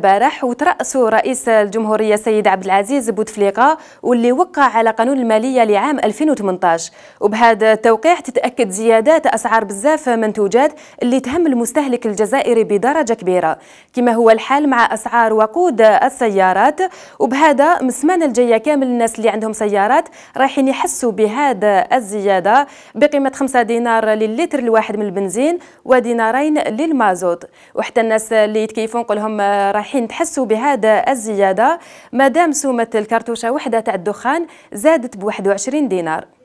البارح وترأسوا رئيس الجمهورية سيد عبد العزيز بوتفليقة واللي وقع على قانون المالية لعام 2018 وبهذا التوقيع تتأكد زيادات أسعار بزاف منتوجات اللي تهم المستهلك الجزائري بدرجة كبيرة كما هو الحال مع أسعار وقود السيارات وبهذا من الجاية كامل الناس اللي عندهم سيارات رايحين يحسوا بهذا الزيادة بقيمة 5 دينار للتر الواحد من البنزين ودينارين للمازوت وحتى الناس اللي يتكيفون قلهم راح حين تحسوا بهذا الزيادة دام سومة الكرتوشة وحدة تاع الدخان زادت ب 21 دينار